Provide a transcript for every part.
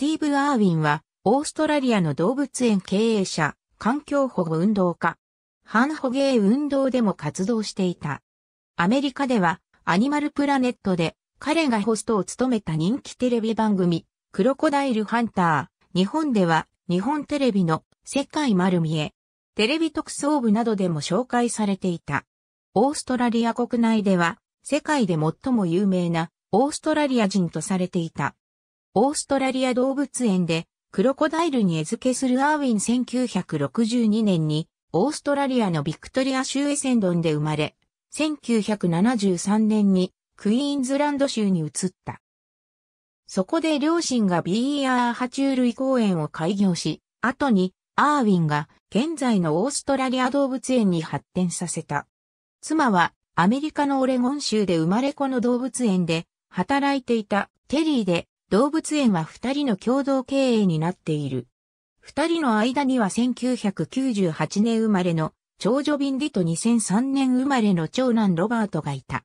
ティーブ・アーウィンは、オーストラリアの動物園経営者、環境保護運動家、反捕鯨運動でも活動していた。アメリカでは、アニマルプラネットで、彼がホストを務めた人気テレビ番組、クロコダイルハンター。日本では、日本テレビの世界丸見え。テレビ特捜部などでも紹介されていた。オーストラリア国内では、世界で最も有名なオーストラリア人とされていた。オーストラリア動物園でクロコダイルに餌付けするアーウィン1962年にオーストラリアのビクトリア州エセンドンで生まれ、1973年にクイーンズランド州に移った。そこで両親が BER 爬虫類公園を開業し、後にアーウィンが現在のオーストラリア動物園に発展させた。妻はアメリカのオレゴン州で生まれこの動物園で働いていたテリーで動物園は二人の共同経営になっている。二人の間には1998年生まれの長女ビンディと2003年生まれの長男ロバートがいた。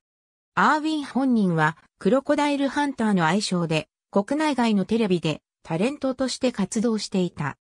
アーウィン本人はクロコダイルハンターの愛称で国内外のテレビでタレントとして活動していた。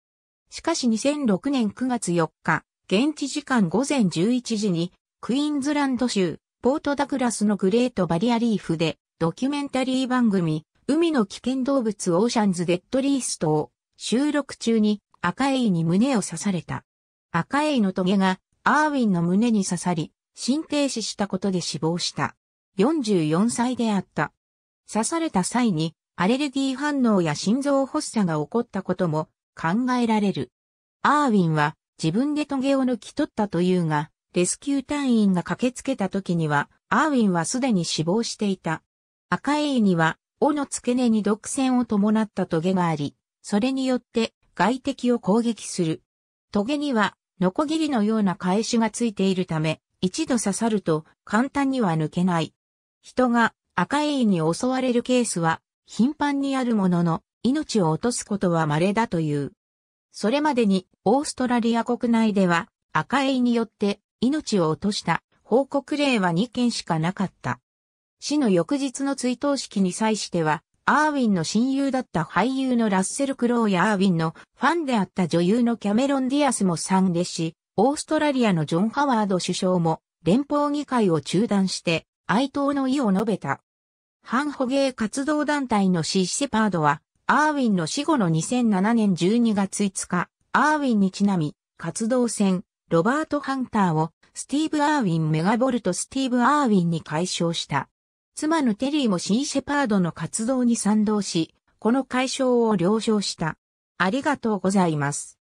しかし2006年9月4日、現地時間午前11時にクイーンズランド州ポートダグラスのグレートバリアリーフでドキュメンタリー番組海の危険動物オーシャンズ・デッドリーストを収録中に赤エイに胸を刺された。赤エイのトゲがアーウィンの胸に刺さり、心停止したことで死亡した。44歳であった。刺された際にアレルギー反応や心臓発作が起こったことも考えられる。アーウィンは自分でトゲを抜き取ったというが、レスキュー隊員が駆けつけた時には、アーウィンはすでに死亡していた。赤エイには尾の付け根に毒腺を伴ったトゲがあり、それによって外敵を攻撃する。トゲには、ノコギリのような返しがついているため、一度刺さると簡単には抜けない。人が赤エイに襲われるケースは頻繁にあるものの命を落とすことは稀だという。それまでにオーストラリア国内では赤エイによって命を落とした報告例は2件しかなかった。死の翌日の追悼式に際しては、アーウィンの親友だった俳優のラッセル・クローやアーウィンのファンであった女優のキャメロン・ディアスも参列し、オーストラリアのジョン・ハワード首相も連邦議会を中断して哀悼の意を述べた。反捕鯨活動団体のシー・シェパードは、アーウィンの死後の2007年12月5日、アーウィンにちなみ、活動船、ロバート・ハンターを、スティーブ・アーウィン・メガボルト・スティーブ・アーウィンに解消した。妻のテリーもシンシェパードの活動に賛同し、この解消を了承した。ありがとうございます。